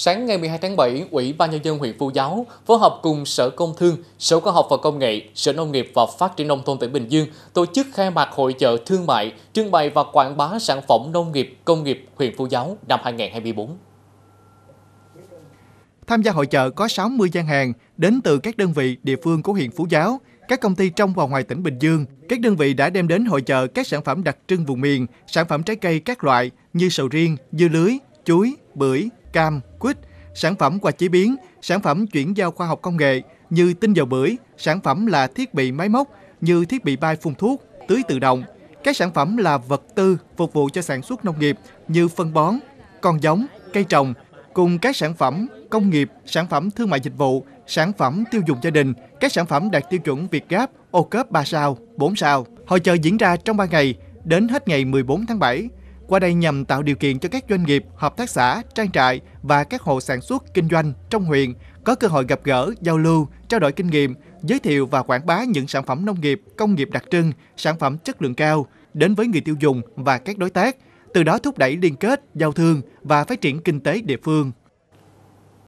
Sáng ngày 12 tháng 7, Ủy ban Nhân dân huyện Phú Giáo phối hợp cùng Sở Công Thương, Sở Khoa học và Công nghệ, Sở Nông nghiệp và Phát triển Nông thôn tỉnh Bình Dương tổ chức khai mạc hội chợ thương mại, trưng bày và quảng bá sản phẩm nông nghiệp, công nghiệp huyện Phú Giáo năm 2024. Tham gia hội chợ có 60 gian hàng đến từ các đơn vị địa phương của huyện Phú Giáo, các công ty trong và ngoài tỉnh Bình Dương. Các đơn vị đã đem đến hội chợ các sản phẩm đặc trưng vùng miền, sản phẩm trái cây các loại như sầu riêng, dưa lưới, chuối, bưởi, cam, quýt, sản phẩm quà chế biến, sản phẩm chuyển giao khoa học công nghệ như tinh dầu bưởi, sản phẩm là thiết bị máy móc như thiết bị bay phun thuốc, tưới tự động. Các sản phẩm là vật tư phục vụ cho sản xuất nông nghiệp như phân bón, con giống, cây trồng, cùng các sản phẩm công nghiệp, sản phẩm thương mại dịch vụ, sản phẩm tiêu dùng gia đình, các sản phẩm đạt tiêu chuẩn Việt Gáp, ô cấp 3 sao, 4 sao. Hội chợ diễn ra trong 3 ngày, đến hết ngày 14 tháng 7. Qua đây nhằm tạo điều kiện cho các doanh nghiệp, hợp tác xã, trang trại và các hộ sản xuất kinh doanh trong huyện có cơ hội gặp gỡ, giao lưu, trao đổi kinh nghiệm, giới thiệu và quảng bá những sản phẩm nông nghiệp, công nghiệp đặc trưng, sản phẩm chất lượng cao đến với người tiêu dùng và các đối tác, từ đó thúc đẩy liên kết, giao thương và phát triển kinh tế địa phương.